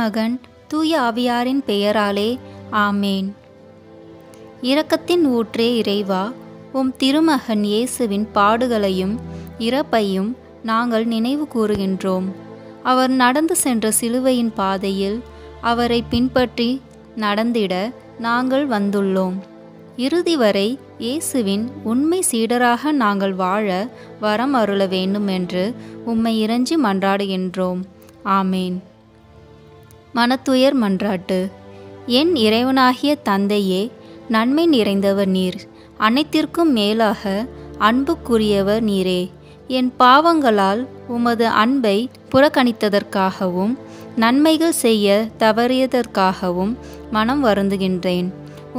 மகன் தூய ஆவியாரின் பெயராலே ஆமேன் இரக்கத்தின் ஊற்றே இறைவா உம் திருமகன் இயேசுவின் பாடுகளையும் இறப்பையும் நாங்கள் நினைவு கூறுகின்றோம் அவர் நடந்து சென்ற சிலுவையின் பாதையில் அவரை பின்பற்றி நடந்திட நாங்கள் வந்துள்ளோம் இறுதி வரை இயேசுவின் உண்மை சீடராக நாங்கள் வாழ வரம் அருள வேண்டும் என்று உம்மை இறைஞ்சி மன்றாடுகின்றோம் ஆமேன் மனத்துயர் மன்றாட்டு என் இறைவனாகிய தந்தையே நன்மை நிறைந்தவர் நீர் அனைத்திற்கும் மேலாக அன்புக்குரியவர் நீரே என் பாவங்களால் உமது அன்பை புறக்கணித்ததற்காகவும் நன்மைகள் செய்ய தவறியதற்காகவும் மனம் வருந்துகின்றேன்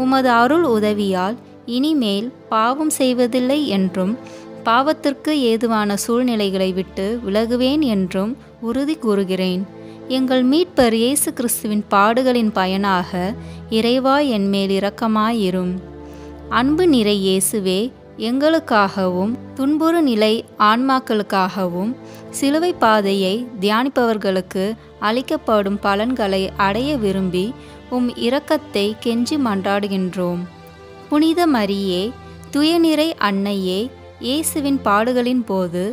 உமது அருள் உதவியால் இனிமேல் பாவம் செய்வதில்லை என்றும் பாவத்திற்கு ஏதுவான சூழ்நிலைகளை விட்டு விலகுவேன் என்றும் உறுதி கூறுகிறேன் எங்கள் மீட்பர் இயேசு கிறிஸ்துவின் பாடுகளின் பயனாக இறைவா என்மேல் இரக்கமாயிரும் அன்பு நிறை இயேசுவே எங்களுக்காகவும் துன்புறு நிலை ஆன்மாக்களுக்காகவும் சிலுவை பாதையை தியானிப்பவர்களுக்கு அளிக்கப்படும் பலன்களை அடைய விரும்பி உம் இரக்கத்தை கெஞ்சி மன்றாடுகின்றோம் புனித மரியே துயநிறை அன்னையே இயேசுவின் பாடுகளின் போது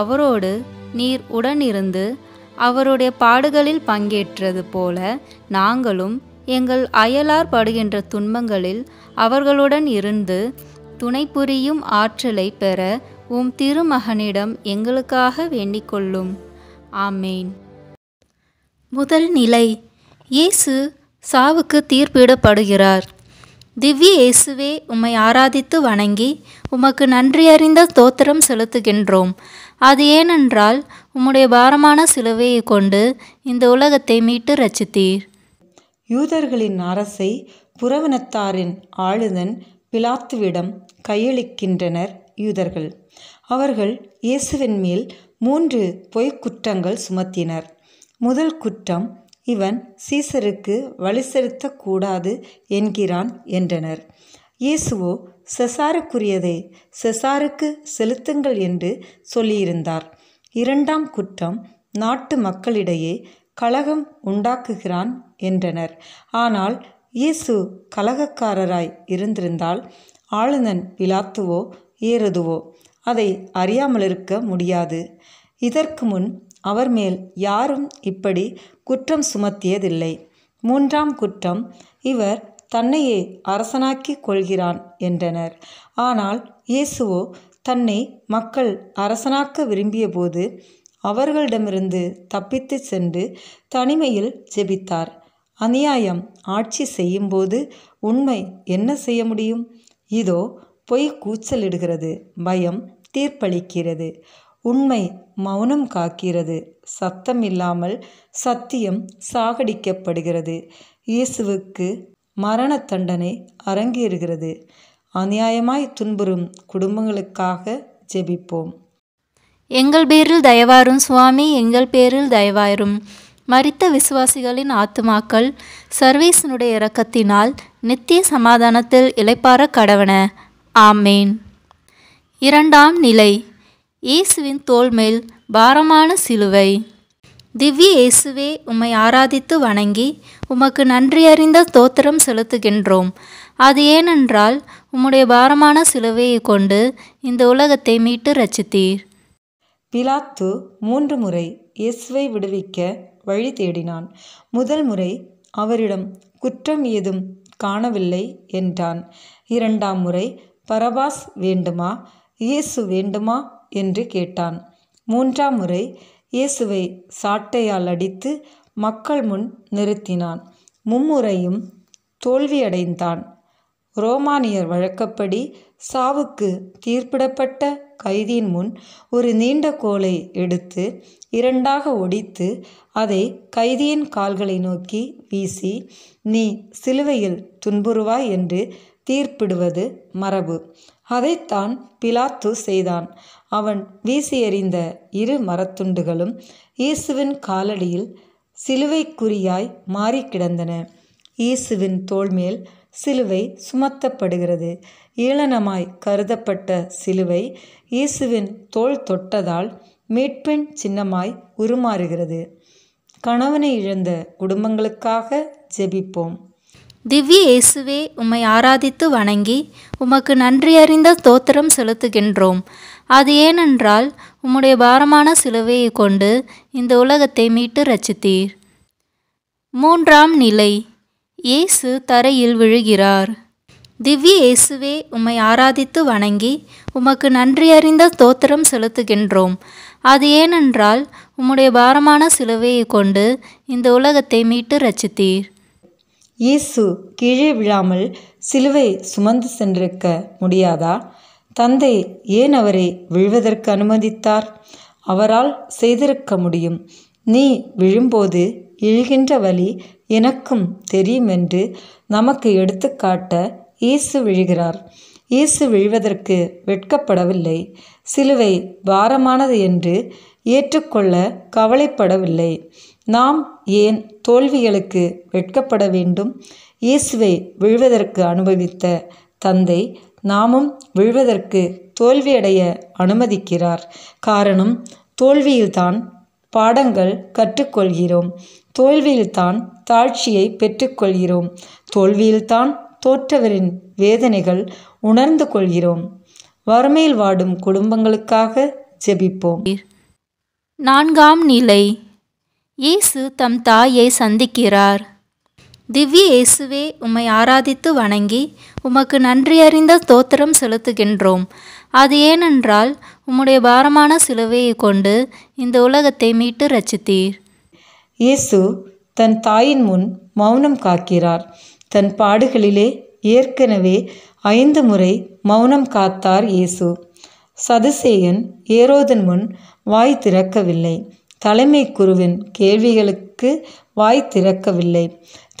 அவரோடு நீர் உடனிருந்து அவருடைய பாடுகளில் பங்கேற்றது போல நாங்களும் எங்கள் அயலார் படுகின்ற துன்பங்களில் அவர்களுடன் இருந்து துணை புரியும் ஆற்றலை பெற உம் திருமகனிடம் எங்களுக்காக வேண்டிக்கொள்ளும் ஆமேன் முதல் நிலை இயேசு சாவுக்கு தீர்ப்பிடப்படுகிறார் திவ்ய இயேசுவே உம்மை ஆராதித்து வணங்கி உமக்கு நன்றியறிந்த தோத்திரம் செலுத்துகின்றோம் அது ஏனென்றால் உம்முடைய பாரமான சிலுவையை கொண்டு இந்த உலகத்தை மீட்டு ரச்சித்தீர் யூதர்களின் அரசை புறவனத்தாரின் ஆளுதன் பிலாத்துவிடம் கையளிக்கின்றனர் யூதர்கள் அவர்கள் இயேசுவின் மேல் மூன்று பொய்க் குற்றங்கள் சுமத்தினர் முதல் குற்றம் இவன் சீசருக்கு வழி செலுத்தக்கூடாது என்கிறான் என்றனர் இயேசுவோ செசாருக்குரியதை செசாருக்கு செலுத்துங்கள் என்று சொல்லியிருந்தார் இரண்டாம் குற்றம் நாட்டு மக்களிடையே கலகம் உண்டாக்குகிறான் என்றனர் ஆனால் இயேசு கலகக்காரராய் இருந்திருந்தால் ஆளுநன் பிலாத்துவோ ஏறுதுவோ அதை அறியாமலிருக்க முடியாது இதற்கு முன் அவர் மேல் யாரும் இப்படி குற்றம் சுமத்தியதில்லை மூன்றாம் குற்றம் இவர் தன்னையே அரசனாக்கி கொள்கிறான் என்றனர் ஆனால் இயேசுவோ தன்னை மக்கள் அரசனாக்க விரும்பியபோது அவர்களிடமிருந்து தப்பித்து சென்று தனிமையில் ஜெபித்தார் அநியாயம் ஆட்சி செய்யும்போது உண்மை என்ன செய்ய முடியும் இதோ பொய் கூச்சலிடுகிறது பயம் தீர்ப்பளிக்கிறது உண்மை மௌனம் காக்கிறது சத்தம் இல்லாமல் சத்தியம் சாகடிக்கப்படுகிறது இயேசுவுக்கு மரண தண்டனை அரங்கேறுகிறது அநியாயமாய் துன்புறும் குடும்பங்களுக்காக ஜெபிப்போம் எங்கள் பேரில் தயவாரும் சுவாமி எங்கள் பேரில் தயவாயிரும் மறித்த விசுவாசிகளின் ஆத்துமாக்கள் சர்வீசனுடைய இரக்கத்தினால் நித்திய சமாதானத்தில் இழைப்பார கடவன ஆமேன் இரண்டாம் நிலை இயேசுவின் தோல்மேல் பாரமான சிலுவை திவ்ய இயேசுவே உம்மை ஆராதித்து வணங்கி உமக்கு நன்றியறிந்த தோத்திரம் செலுத்துகின்றோம் அது ஏனென்றால் உம்முடைய பாரமான சிலுவையை கொண்டு இந்த உலகத்தை மீட்டு ரச்சித்தீர் பிலாத்து மூன்று முறை இயேசுவை விடுவிக்க வழி தேடினான் முதல் முறை அவரிடம் குற்றம் ஏதும் காணவில்லை என்றான் இரண்டாம் முறை பரபாஸ் வேண்டுமா இயேசு வேண்டுமா என்று கேட்டான் மூன்றாம் முறை இயேசுவை சாட்டையால் அடித்து மக்கள் முன் நிறுத்தினான் மும்முறையும் தோல்வியடைந்தான் ரோமானியர் வழக்கப்படி சாவுக்கு தீர்ப்பிடப்பட்ட கைதியின் முன் ஒரு நீண்ட கோலை எடுத்து இரண்டாக ஒடித்து அதை கைதியின் கால்களை நோக்கி வீசி நீ சிலுவையில் துன்புறுவாய் என்று தீர்ப்பிடுவது மரபு அதைத்தான் பிலாத்து செய்தான் அவன் வீசி எறிந்த இரு மரத்துண்டுகளும் இயேசுவின் காலடியில் சிலுவைக்குறியாய் மாறி கிடந்தன இயேசுவின் தோள்மேல் சிலுவை சுமத்தப்படுகிறது ஏளனமாய் கருதப்பட்ட சிலுவை இயேசுவின் தோல் தொட்டதால் மீட்பின் சின்னமாய் உருமாறுகிறது கணவனை இழந்த குடும்பங்களுக்காக ஜெபிப்போம் திவ்ய இயேசுவே உம்மை ஆராதித்து வணங்கி உமக்கு நன்றியறிந்த தோத்திரம் செலுத்துகின்றோம் அது ஏனென்றால் உம்முடைய பாரமான சிலுவையை கொண்டு இந்த உலகத்தை மீட்டு ரச்சித்தீர் மூன்றாம் நிலை இயேசு தரையில் விழுகிறார் திவ்ய இயேசுவே உம்மை ஆராதித்து வணங்கி உமக்கு நன்றியறிந்த தோத்திரம் செலுத்துகின்றோம் அது ஏனென்றால் உம்முடைய பாரமான சிலுவையை கொண்டு இந்த உலகத்தை மீட்டு ரச்சித்தீர் இயேசு கீழே விழாமல் சிலுவை சுமந்து சென்றிருக்க முடியாதா தந்தை ஏன் அவரை விழுவதற்கு அனுமதித்தார் அவரால் செய்திருக்க முடியும் நீ விழும்போது இழுகின்ற வழி எனக்கும் தெரியும் என்று நமக்கு எடுத்துக்காட்ட இயேசு விழுகிறார் இயேசு விழுவதற்கு வெட்கப்படவில்லை சிலுவை பாரமானது என்று ஏற்றுக்கொள்ள கவலைப்படவில்லை நாம் ஏன் தோல்விகளுக்கு வெட்கப்பட வேண்டும் இயேசுவை விழுவதற்கு அனுபவித்த தந்தை நாமும் விழுவதற்கு தோல்வியடைய அனுமதிக்கிறார் காரணம் தோல்வியில்தான் பாடங்கள் கற்றுக்கொள்கிறோம் தோல்வியில்தான் தாழ்ச்சியை பெற்றுக்கொள்கிறோம் தோல்வியில்தான் தோற்றவரின் வேதனைகள் உணர்ந்து கொள்கிறோம் வறுமையில் வாடும் குடும்பங்களுக்காக ஜெபிப்போம் நான்காம் நிலை இயேசு தம் தாயை சந்திக்கிறார் திவ்ய இயேசுவே உம்மை ஆராதித்து வணங்கி உமக்கு நன்றியறிந்த தோத்திரம் செலுத்துகின்றோம் அது ஏனென்றால் உம்முடைய பாரமான சிலுவையை கொண்டு இந்த உலகத்தை மீட்டு ரச்சித்தீர் இயேசு தன் தாயின் முன் மௌனம் காக்கிறார் தன் பாடுகளிலே ஏற்கனவே ஐந்து முறை மௌனம் காத்தார் இயேசு சதுசேயன் ஏரோதன் முன் வாய் திறக்கவில்லை தலைமை குருவின் கேள்விகளுக்கு வாய் திறக்கவில்லை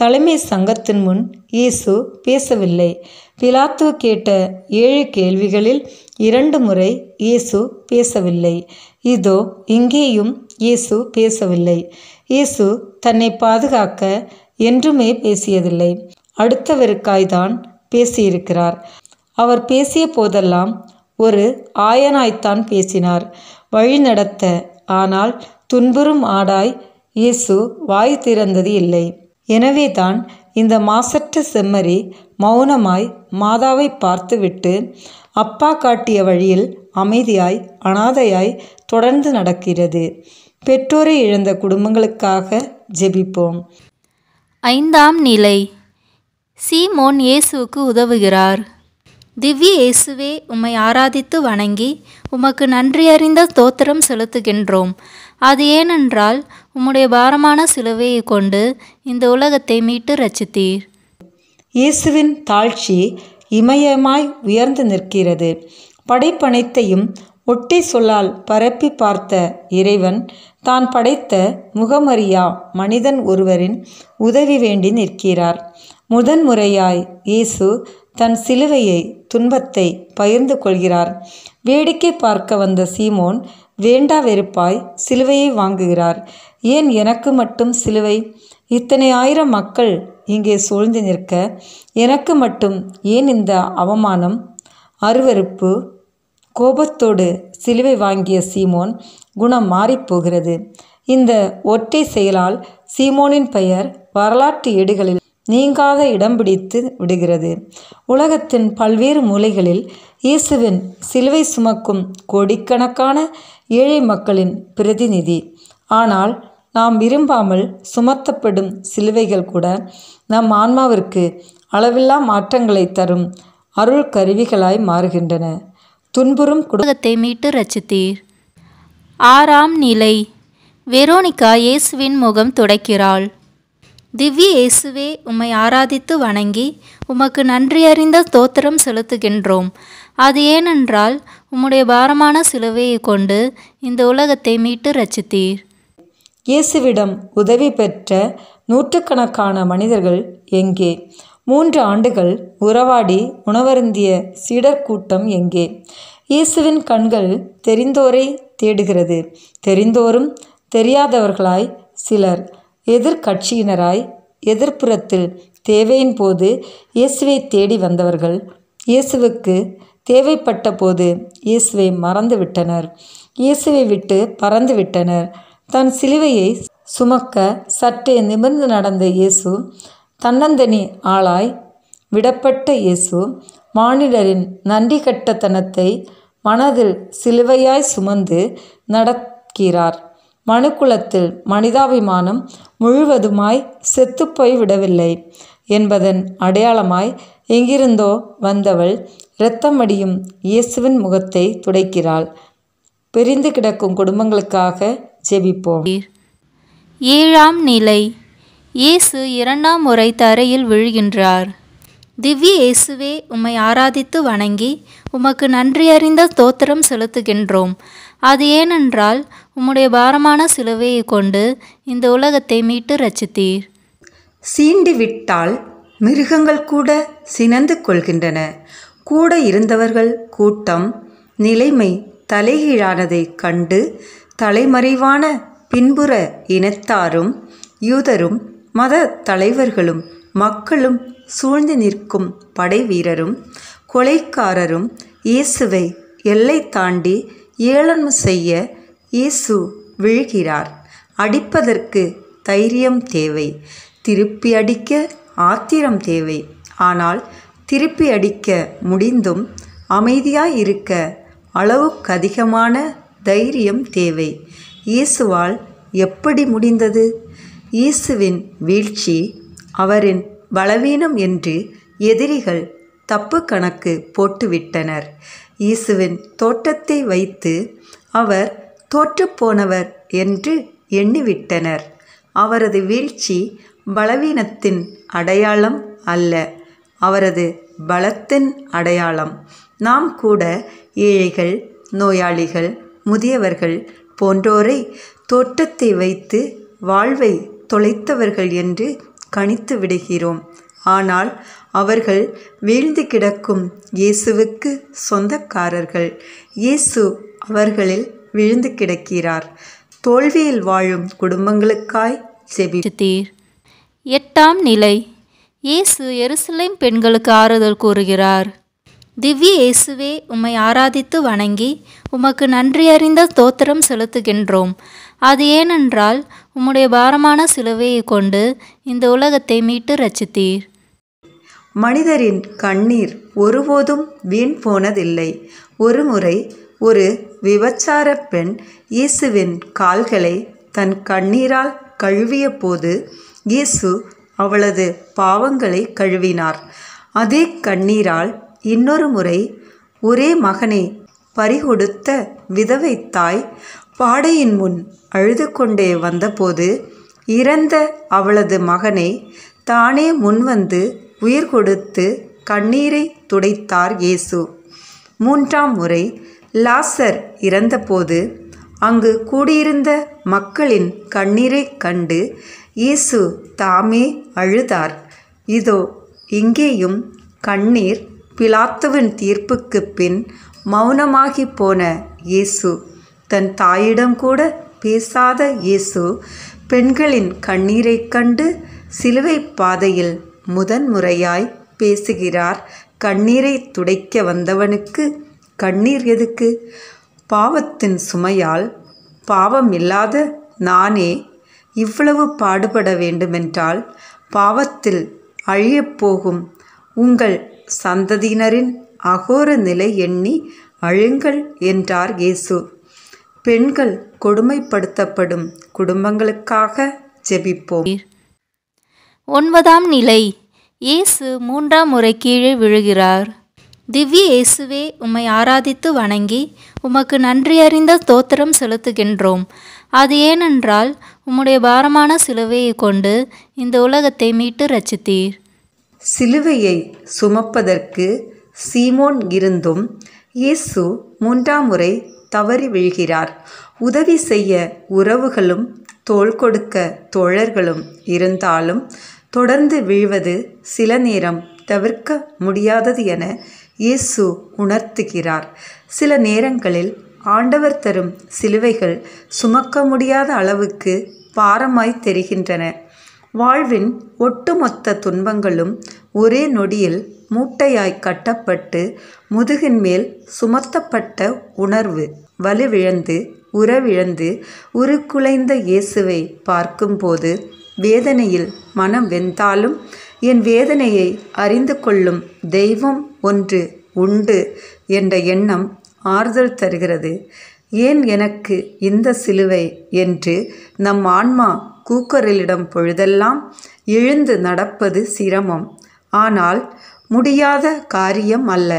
தலைமை சங்கத்தின் முன் இயேசு பேசவில்லை பிலாத்து கேட்ட ஏழு கேள்விகளில் இரண்டு முறை இயேசு பேசவில்லை இதோ இங்கேயும் இயேசு பேசவில்லை இயேசு தன்னை பாதுகாக்க என்றுமே பேசியதில்லை அடுத்தவருக்காய்தான் பேசியிருக்கிறார் அவர் பேசிய போதெல்லாம் ஒரு ஆயனாய்த்தான் பேசினார் வழி நடத்த ஆனால் துன்புறும் ஆடாய் இயேசு வாய் திறந்தது இல்லை எனவேதான் இந்த மாசற்ற செம்மறி மௌனமாய் மாதாவை பார்த்துவிட்டு அப்பா காட்டிய வழியில் அமைதியாய் அனாதையாய் தொடர்ந்து நடக்கிறது பெற்றோரை இழந்த குடும்பங்களுக்காக ஜெபிப்போம் ஐந்தாம் நிலை சீமோன் இயேசுவுக்கு உதவுகிறார் திவ்ய இயேசுவே உம்மை ஆராதித்து வணங்கி உமக்கு நன்றியறிந்த தோத்திரம் செலுத்துகின்றோம் அது ஏனென்றால் உம்முடைய பாரமான சிலுவையை கொண்டு இந்த உலகத்தை மீட்டு ரச்சித்தீர் இயேசுவின் தாழ்ச்சி இமயமாய் உயர்ந்து நிற்கிறது படைப்பனைத்தையும் ஒட்டி சொல்லால் பரப்பி பார்த்த இறைவன் தான் படைத்த முகமறியா மனிதன் ஒருவரின் உதவி வேண்டி நிற்கிறார் முதன் முறையாய் இயேசு தன் சிலுவையை துன்பத்தை பகிர்ந்து கொள்கிறார் வேடிக்கை பார்க்க வந்த சீமோன் வேண்டா வெறுப்பாய் சிலுவையை வாங்குகிறார் ஏன் எனக்கு மட்டும் சிலுவை இத்தனை ஆயிரம் மக்கள் இங்கே சூழ்ந்து நிற்க எனக்கு மட்டும் ஏன் இந்த அவமானம் அருவறுப்பு கோபத்தோடு சிலுவை வாங்கிய சீமோன் குணம் மாறிப்போகிறது இந்த ஒற்றை செயலால் சீமோனின் பெயர் வரலாற்று ஏடுகளில் நீங்காத இடம் பிடித்து விடுகிறது உலகத்தின் பல்வேறு மூலைகளில் இயேசுவின் சிலுவை சுமக்கும் கோடிக்கணக்கான ஏழை மக்களின் பிரதிநிதி ஆனால் நாம் விரும்பாமல் சுமத்தப்படும் சிலுவைகள் கூட நம் ஆன்மாவிற்கு அளவில்லா மாற்றங்களை தரும் அருள் கருவிகளாய் மாறுகின்றன துன்புறும் குடும்பத்தை மீட்டு ரச்சித்தீர் ஆறாம் நிலை வெரோனிகா இயேசுவின் முகம் துடைக்கிறாள் திவ்ய இயேசுவே உம்மை ஆராதித்து வணங்கி உமக்கு நன்றியறிந்த தோத்திரம் செலுத்துகின்றோம் அது ஏனென்றால் உம்முடைய பாரமான சிலுவையை கொண்டு இந்த உலகத்தை மீட்டு ரச்சித்தீர் இயேசுவிடம் உதவி பெற்ற நூற்றுக்கணக்கான மனிதர்கள் எங்கே மூன்று ஆண்டுகள் உறவாடி உணவருந்திய சீடர் கூட்டம் எங்கே இயேசுவின் கண்கள் தெரிந்தோரை தேடுகிறது தெரிந்தோரும் தெரியாதவர்களாய் சிலர் எதிர்கட்சியினராய் எதிர்ப்புறத்தில் தேவையின் போது இயேசுவை தேடி வந்தவர்கள் இயேசுவுக்கு தேவைப்பட்ட போது இயேசுவை மறந்துவிட்டனர் இயேசுவை விட்டு பறந்து விட்டனர் தன் சிலுவையை சுமக்க சற்றே நிமிர்ந்து நடந்த இயேசு தன்னந்தனி ஆளாய் விடப்பட்ட இயேசு மானிடரின் நன்றி கட்டத்தனத்தை மனதில் சிலுவையாய் சுமந்து நடக்கிறார் மனுக்குலத்தில் மனிதாபிமானம் முழுவதுமாய் செத்துப்போய் விடவில்லை என்பதன் அடையாளமாய் எங்கிருந்தோ வந்தவள் இரத்தமடியும் இயேசுவின் முகத்தை துடைக்கிறாள் பிரிந்து கிடக்கும் குடும்பங்களுக்காக ஜெபிப்போம் ஏழாம் நிலை இயேசு இரண்டாம் முறை தரையில் விழுகின்றார் திவ்ய இயேசுவே உம்மை ஆராதித்து வணங்கி உமக்கு நன்றியறிந்த தோத்திரம் செலுத்துகின்றோம் அது ஏனென்றால் உம்முடைய பாரமான சிலுவையை கொண்டு இந்த உலகத்தை மீட்டு ரச்சித்தீர் சீண்டி விட்டால் மிருகங்கள் கூட சினந்து கொள்கின்றன கூட இருந்தவர்கள் கூட்டம் நிலைமை தலைகீழானதை கண்டு தலைமறைவான பின்புற இனத்தாரும் யூதரும் மத தலைவர்களும் மக்களும் சூழ்ந்து நிற்கும் படை வீரரும் கொலைக்காரரும் இயேசுவை எல்லை தாண்டி ஏளனம் செய்ய இயேசு விழுகிறார் அடிப்பதற்கு தைரியம் தேவை திருப்பி அடிக்க ஆத்திரம் தேவை ஆனால் திருப்பி அடிக்க முடிந்தும் அமைதியாக இருக்க அளவுக்கு அதிகமான தைரியம் தேவை இயேசுவால் எப்படி முடிந்தது இயேசுவின் வீழ்ச்சி அவரின் பலவீனம் என்று எதிரிகள் தப்பு கணக்கு போட்டுவிட்டனர் இயேசுவின் தோட்டத்தை வைத்து அவர் தோற்றுப்போனவர் என்று எண்ணிவிட்டனர் அவரது வீழ்ச்சி பலவீனத்தின் அடையாளம் அல்ல அவரது பலத்தின் அடையாளம் நாம் கூட ஏழைகள் நோயாளிகள் முதியவர்கள் போன்றோரை தோட்டத்தை வைத்து வாழ்வை தொலைத்தவர்கள் என்று கணித்து விடுகிறோம் ஆனால் அவர்கள் வீழ்ந்து கிடக்கும் இயேசுவுக்கு சொந்தக்காரர்கள் இயேசு அவர்களில் விழுந்து கிடக்கிறார் தோல்வியில் வாழும் குடும்பங்களுக்காய் செபித்தீர் எட்டாம் நிலை இயேசு எருசலேம் பெண்களுக்கு ஆறுதல் கூறுகிறார் திவ்ய இயேசுவே உம்மை ஆராதித்து வணங்கி உமக்கு நன்றியறிந்த தோத்திரம் செலுத்துகின்றோம் அது ஏனென்றால் உம்முடைய பாரமான சிலுவையை கொண்டு இந்த உலகத்தை மீட்டு ரச்சித்தீர் மனிதரின் கண்ணீர் ஒருபோதும் வீண் போனதில்லை ஒருமுறை ஒரு விபச்சார பெண் இயேசுவின் கால்களை தன் கண்ணீரால் கழுவிய போது இயேசு அவளது பாவங்களை கழுவினார் அதே கண்ணீரால் இன்னொரு முறை ஒரே மகனை பறிகொடுத்த விதவை தாய் பாடையின் முன் அழுது கொண்டே வந்தபோது இறந்த அவளது மகனை தானே முன்வந்து உயிர் கொடுத்து கண்ணீரை துடைத்தார் இயேசு மூன்றாம் முறை லாசர் இறந்தபோது அங்கு கூடியிருந்த மக்களின் கண்ணீரை கண்டு இயேசு தாமே அழுதார் இதோ இங்கேயும் கண்ணீர் பிலாத்துவின் தீர்ப்புக்கு பின் மௌனமாகி போன இயேசு தன் தாயிடம் கூட பேசாத இயேசு பெண்களின் கண்ணீரைக் கண்டு சிலுவை பாதையில் முதன்முறையாய் பேசுகிறார் கண்ணீரை துடைக்க வந்தவனுக்கு கண்ணீர் எதுக்கு பாவத்தின் சுமையால் பாவம் இல்லாத நானே இவ்வளவு பாடுபட வேண்டுமென்றால் பாவத்தில் அழியப்போகும் உங்கள் சந்ததியினரின் அகோர நிலை எண்ணி அழுங்கள் என்றார் இயேசு பெண்கள் கொடுமைப்படுத்தப்படும் குடும்பங்களுக்காக ஜெபிப்போம் ஒன்பதாம் நிலை இயேசு மூன்றாம் முறை கீழே விழுகிறார் திவ்ய இயேசுவே உம்மை ஆராதித்து வணங்கி உமக்கு நன்றியறிந்த தோத்திரம் செலுத்துகின்றோம் அது ஏனென்றால் உம்முடைய பாரமான சிலுவையை கொண்டு இந்த உலகத்தை மீட்டு ரச்சித்தீர் சிலுவையை சுமப்பதற்கு சீமோன் இருந்தும் இயேசு மூன்றாம் முறை தவறி விழுகிறார் உதவி செய்ய உறவுகளும் தோள் கொடுக்க தோழர்களும் இருந்தாலும் தொடர்ந்து விழுவது சில நேரம் தவிர்க்க முடியாதது என இயேசு உணர்த்துகிறார் சில நேரங்களில் ஆண்டவர் தரும் சிலுவைகள் சுமக்க முடியாத அளவுக்கு பாரமாய் தெரிகின்றன வாழ்வின் ஒட்டுமொத்த துன்பங்களும் ஒரே நொடியில் மூட்டையாய் கட்டப்பட்டு முதுகின் மேல் சுமத்தப்பட்ட உணர்வு வலுவிழந்து உறவிழந்து உருக்குலைந்த இயேசுவை பார்க்கும்போது வேதனையில் மனம் வெந்தாலும் என் வேதனையை அறிந்து கொள்ளும் தெய்வம் ஒன்று உண்டு என்ற எண்ணம் ஆறுதல் தருகிறது ஏன் எனக்கு இந்த சிலுவை என்று நம் ஆன்மா கூக்கரிலிடம் பொழுதெல்லாம் எழுந்து நடப்பது சிரமம் ஆனால் முடியாத காரியம் அல்ல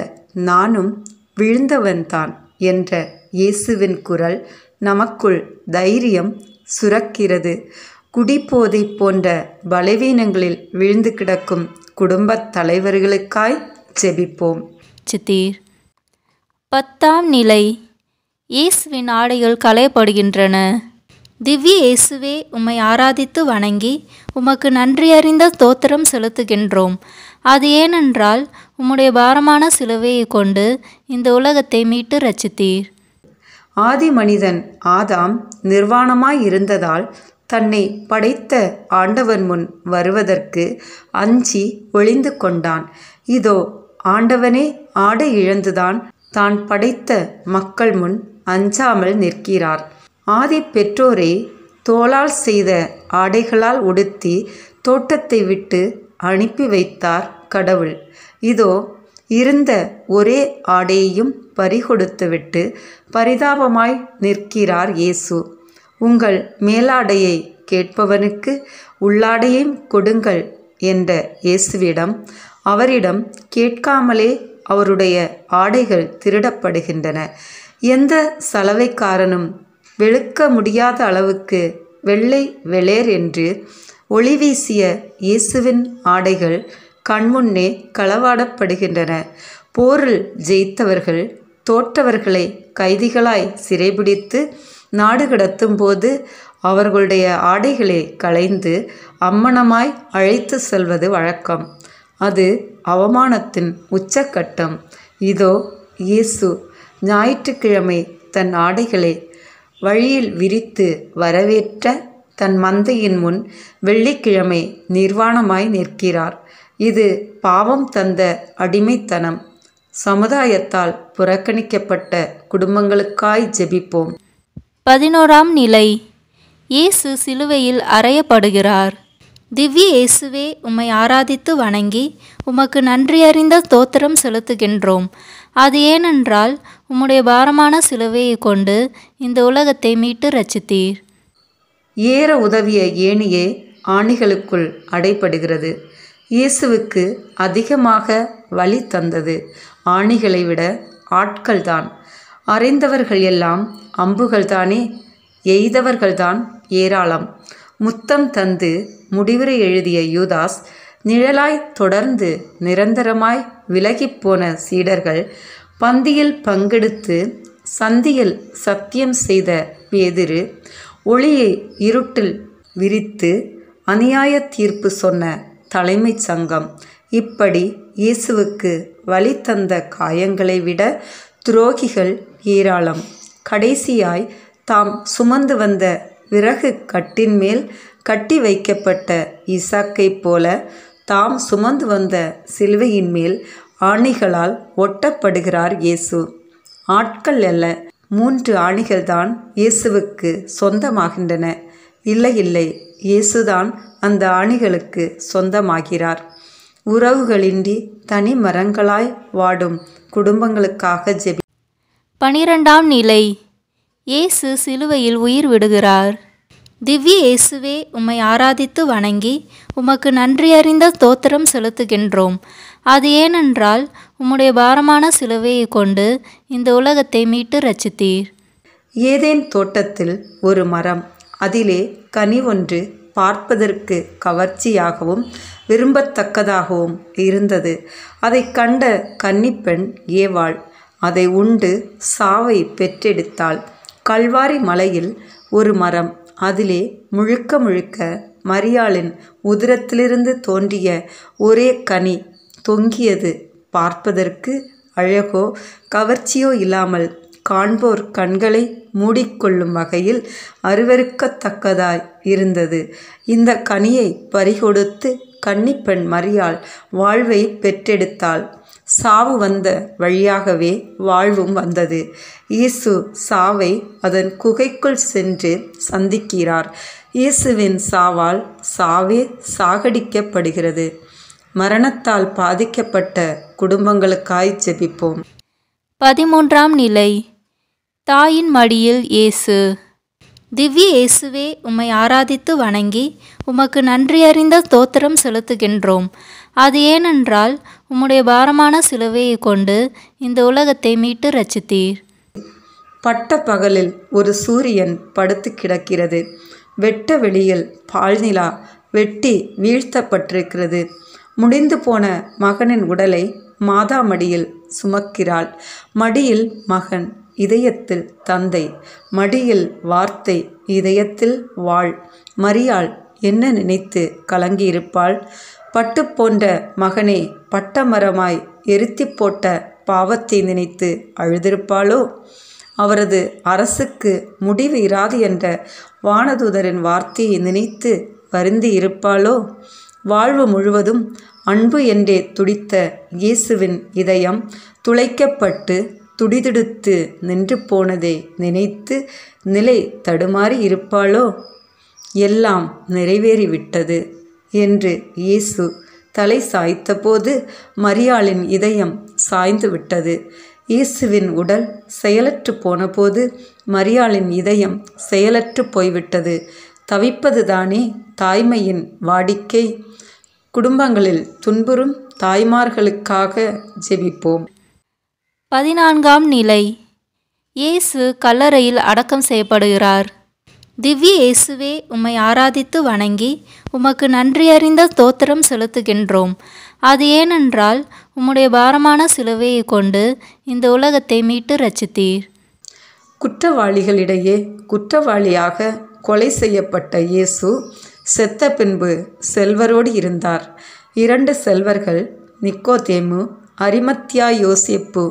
நானும் விழுந்தவன்தான் என்ற இயேசுவின் குரல் நமக்குள் தைரியம் சுரக்கிறது குடிபோதை போன்ற பலவீனங்களில் விழுந்து கிடக்கும் குடும்பத் தலைவர்களுக்காய் ஜெபிப்போம் சித்தீர் பத்தாம் நிலை இயேசுவின் ஆடைகள் களையப்படுகின்றன திவ்ய இயேசுவே உம்மை ஆராதித்து வணங்கி உமக்கு நன்றியறிந்த தோத்திரம் செலுத்துகின்றோம் அது ஏனென்றால் உம்முடைய பாரமான சிலுவையை கொண்டு இந்த உலகத்தை மீட்டு ரச்சித்தீர் ஆதி மனிதன் ஆதாம் நிர்வாணமாய் இருந்ததால் தன்னை படைத்த ஆண்டவன் முன் வருவதற்கு அஞ்சி ஒளிந்து கொண்டான் இதோ ஆண்டவனே ஆடை இழந்துதான் தான் படைத்த மக்கள் முன் அஞ்சாமல் நிற்கிறார் ஆதி பெற்றோரை தோளால் செய்த ஆடைகளால் உடுத்தி தோட்டத்தை விட்டு அனுப்பி வைத்தார் கடவுள் இதோ இருந்த ஒரே ஆடையையும் பறிகொடுத்துவிட்டு பரிதாபமாய் நிற்கிறார் இயேசு உங்கள் மேலாடையை கேட்பவனுக்கு உள்ளாடையும் கொடுங்கள் என்ற இயேசுவிடம் அவரிடம் கேட்காமலே அவருடைய ஆடைகள் திருடப்படுகின்றன எந்த சலவைக்காரனும் வெளுக்க முடியாத அளவுக்கு வெள்ளை வெளேர் என்று ஒளி வீசிய இயேசுவின் ஆடைகள் கண்முன்னே களவாடப்படுகின்றன போரில் ஜெயித்தவர்கள் தோற்றவர்களை கைதிகளாய் சிறைபிடித்து நாடு கடத்தும் போது அவர்களுடைய ஆடைகளை களைந்து அம்மனமாய் அழைத்து செல்வது வழக்கம் அது அவமானத்தின் உச்சக்கட்டம் இதோ இயேசு ஞாயிற்றுக்கிழமை தன் ஆடைகளை வழியில் விரித்து வரவேற்ற தன் மந்தையின் முன் வெள்ளிக்கிழமை நிர்வாணமாய் நிற்கிறார் இது பாவம் தந்த அடிமைத்தனம் சமுதாயத்தால் புறக்கணிக்கப்பட்ட குடும்பங்களுக்காய் ஜெபிப்போம் பதினோராம் நிலை இயேசு சிலுவையில் அறையப்படுகிறார் திவ்ய இயேசுவே உம்மை ஆராதித்து வணங்கி உமக்கு நன்றியறிந்த தோத்திரம் செலுத்துகின்றோம் அது ஏனென்றால் உம்முடைய பாரமான சிலுவையை கொண்டு இந்த உலகத்தை மீட்டு ரச்சித்தீர் ஏற உதவிய ஏணியே ஆணிகளுக்குள் அடைப்படுகிறது இயேசுவுக்கு அதிகமாக வழி தந்தது ஆணிகளை விட ஆட்கள்தான் அறிந்தவர்கள் எல்லாம் அம்புகள்தானே எய்தவர்கள்தான் ஏராளம் முத்தம் தந்து முடிவுரை எழுதிய யூதாஸ் நிழலாய் தொடர்ந்து நிரந்தரமாய் விலகிப்போன சீடர்கள் பந்தியில் பங்கெடுத்து சந்தியில் சத்தியம் செய்த பேதிரு ஒளியை இருட்டில் விரித்து அநியாய தீர்ப்பு சொன்ன தலைமைச் சங்கம் இப்படி இயேசுவுக்கு வழி தந்த காயங்களை விட துரோகிகள் ஏராளம் கடைசியாய் தாம் சுமந்து வந்த விறகு கட்டின் மேல் கட்டி வைக்கப்பட்ட இசாக்கைப் போல தாம் சுமந்து வந்த சிலுவையின் மேல் ஆணிகளால் ஒட்டப்படுகிறார் இயேசு ஆட்கள் அல்ல மூன்று ஆணிகள்தான் இயேசுவுக்கு சொந்தமாகின்றன இல்லை இல்லை இயேசுதான் அந்த ஆணிகளுக்கு சொந்தமாகிறார் உறவுகளின்றி தனி மரங்களாய் வாடும் குடும்பங்களுக்காக ஜெபி பனிரெண்டாம் நிலை இயேசு சிலுவையில் உயிர் விடுகிறார் திவ்ய இயேசுவே உம்மை ஆராதித்து வணங்கி உமக்கு நன்றியறிந்த தோத்திரம் செலுத்துகின்றோம் அது ஏனென்றால் உம்முடைய பாரமான சிலுவையை கொண்டு இந்த உலகத்தை மீட்டு ரச்சித்தீர் ஏதேன் தோட்டத்தில் ஒரு மரம் அதிலே கனி ஒன்று பார்ப்பதற்கு கவர்ச்சியாகவும் விரும்பத்தக்கதாகவும் இருந்தது அதை கண்ட கன்னிப்பெண் ஏவாள் அதை உண்டு சாவை பெற்றெடுத்தாள் கல்வாரி மலையில் ஒரு மரம் அதிலே முழுக்க முழுக்க மரியாளின் உதிரத்திலிருந்து தோன்றிய ஒரே கனி தொங்கியது பார்ப்பதற்கு அழகோ கவர்ச்சியோ இல்லாமல் காண்போர் கண்களை மூடிக்கொள்ளும் வகையில் அருவருக்கத்தக்கதாய் இருந்தது இந்த கனியை பறிகொடுத்து கன்னிப்பெண் மரியாள் வாழ்வை பெற்றெடுத்தாள் சாவு வந்த வழியாகவே வாழ்வும் வந்தது இயேசு சாவை அதன் குகைக்குள் சென்று சந்திக்கிறார் இயேசுவின் சாவால் சாவே சாகடிக்கப்படுகிறது மரணத்தால் பாதிக்கப்பட்ட குடும்பங்களுக்காய் ஜெபிப்போம் பதிமூன்றாம் நிலை தாயின் மடியில் இயேசு திவ்ய இயேசுவே உம்மை ஆராதித்து வணங்கி உமக்கு நன்றியறிந்த தோத்திரம் செலுத்துகின்றோம் அது ஏனென்றால் உம்முடைய பாரமான சிலுவையை கொண்டு இந்த உலகத்தை மீட்டு ரச்சித்தீர் பட்ட பகலில் ஒரு சூரியன் படுத்து கிடக்கிறது வெட்ட வெளியில் பால்நிலா வெட்டி வீழ்த்தப்பட்டிருக்கிறது முடிந்து போன மகனின் உடலை மாதா மடியில் சுமக்கிறாள் மடியில் மகன் இதயத்தில் தந்தை மடியில் வார்த்தை இதயத்தில் வாழ் மரியாள் என்ன நினைத்து கலங்கியிருப்பாள் பட்டு போன்ற மகனே பட்டமரமாய் எரித்தி போட்ட பாவத்தை நினைத்து அழுதிருப்பாளோ அவரது அரசுக்கு முடிவு இராது என்ற வானதூதரின் வார்த்தையை நினைத்து வருந்தி இருப்பாளோ வாழ்வு முழுவதும் அன்பு என்றே துடித்த இயேசுவின் இதயம் துளைக்கப்பட்டு துடிதுடுத்து நின்று போனதை நினைத்து நிலை தடுமாறி இருப்பாளோ எல்லாம் நிறைவேறிவிட்டது என்று இயேசு தலை சாய்த்தபோது மரியாளின் இதயம் சாய்ந்து விட்டது இயேசுவின் உடல் செயலற்று போனபோது மரியாளின் இதயம் செயலற்று போய்விட்டது தவிப்பதுதானே தாய்மையின் வாடிக்கை குடும்பங்களில் துன்புறும் தாய்மார்களுக்காக ஜெபிப்போம் பதினான்காம் நிலை இயேசு கல்லறையில் அடக்கம் செய்யப்படுகிறார் திவ்ய இயேசுவே உம்மை ஆராதித்து வணங்கி உமக்கு நன்றியறிந்த தோத்திரம் செலுத்துகின்றோம் அது ஏனென்றால் உம்முடைய பாரமான சிலுவையை கொண்டு இந்த உலகத்தை மீட்டு ரச்சித்தீர் குற்றவாளிகளிடையே குற்றவாளியாக கொலை செய்யப்பட்ட இயேசு செத்த பின்பு செல்வரோடு இருந்தார் இரண்டு செல்வர்கள் நிக்கோதேமு அரிமத்தியா யோசிப்பு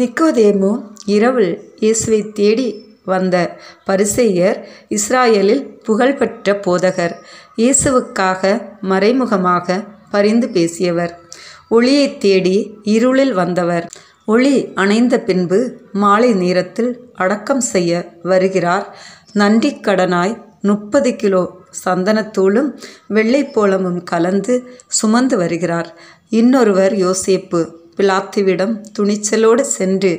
நிக்கோதேமு இரவில் இயேசுவை தேடி வந்த பரிசேயர் இஸ்ராயலில் புகழ்பெற்ற போதகர் இயேசுவுக்காக மறைமுகமாக பரிந்து பேசியவர் ஒளியை தேடி இருளில் வந்தவர் ஒளி அணைந்த பின்பு மாலை நேரத்தில் அடக்கம் செய்ய வருகிறார் நன்றி கடனாய் முப்பது கிலோ சந்தனத்தூளும் வெள்ளைப்போளமும் கலந்து சுமந்து வருகிறார் இன்னொருவர் யோசேப்பு பிலாத்துவிடம் துணிச்சலோடு சென்று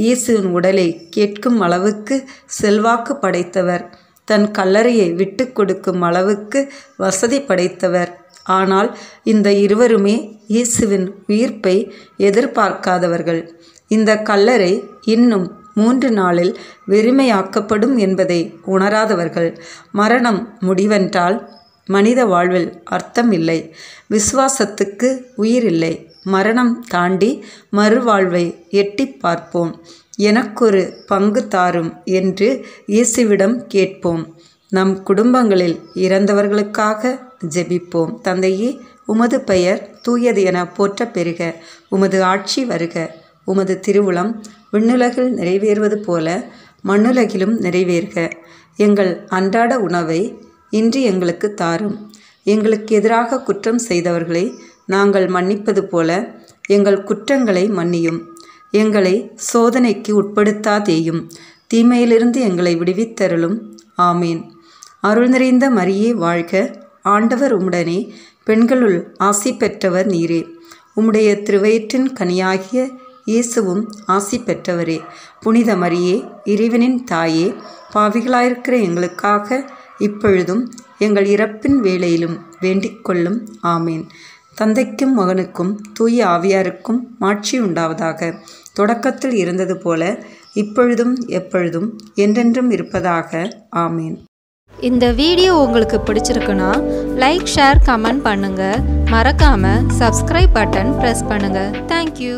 இயேசுவின் உடலை கேட்கும் அளவுக்கு செல்வாக்கு படைத்தவர் தன் கல்லறையை விட்டு கொடுக்கும் அளவுக்கு வசதி படைத்தவர் ஆனால் இந்த இருவருமே இயேசுவின் உயிர்ப்பை எதிர்பார்க்காதவர்கள் இந்த கல்லறை இன்னும் மூன்று நாளில் வெறுமையாக்கப்படும் என்பதை உணராதவர்கள் மரணம் முடிவென்றால் மனித வாழ்வில் அர்த்தம் இல்லை விசுவாசத்துக்கு உயிர் இல்லை மரணம் தாண்டி மறுவாழ்வை எட்டி பார்ப்போம் எனக்கொரு பங்கு தாரும் என்று இயேசுவிடம் கேட்போம் நம் குடும்பங்களில் இறந்தவர்களுக்காக ஜெபிப்போம் தந்தையே உமது பெயர் தூயது என போற்ற பெறுக உமது ஆட்சி வருக உமது திருவுளம் விண்ணுலகில் நிறைவேறுவது போல மண்ணுலகிலும் நிறைவேறுக எங்கள் அன்றாட உணவை இன்று எங்களுக்கு தாரும் எங்களுக்கு எதிராக குற்றம் செய்தவர்களை நாங்கள் மன்னிப்பது போல எங்கள் குற்றங்களை மன்னியும் எங்களை சோதனைக்கு உட்படுத்தாதேயும் தீமையிலிருந்து எங்களை விடுவித்தருளும் ஆமீன் அருள் நிறைந்த மரியே வாழ்க ஆண்டவர் உம்முடனே பெண்களுள் ஆசி பெற்றவர் நீரே உம்முடைய திருவயிற்றின் கனியாகிய இயேசுவும் ஆசி பெற்றவரே புனித மரியே இறைவனின் தாயே பாவிகளாயிருக்கிற எங்களுக்காக இப்பொழுதும் எங்கள் இறப்பின் வேளையிலும் வேண்டிக் கொள்ளும் ஆமேன் தந்தைக்கும் மகனுக்கும் தூய ஆவியாருக்கும் மாட்சி உண்டாவதாக தொடக்கத்தில் இருந்தது போல இப்பொழுதும் எப்பொழுதும் என்றென்றும் இருப்பதாக ஆமீன் இந்த வீடியோ உங்களுக்கு பிடிச்சிருக்குன்னா லைக் ஷேர் கமெண்ட் பண்ணுங்கள் மறக்காமல் சப்ஸ்கிரைப் பட்டன் ப்ரெஸ் பண்ணுங்கள் தேங்க்யூ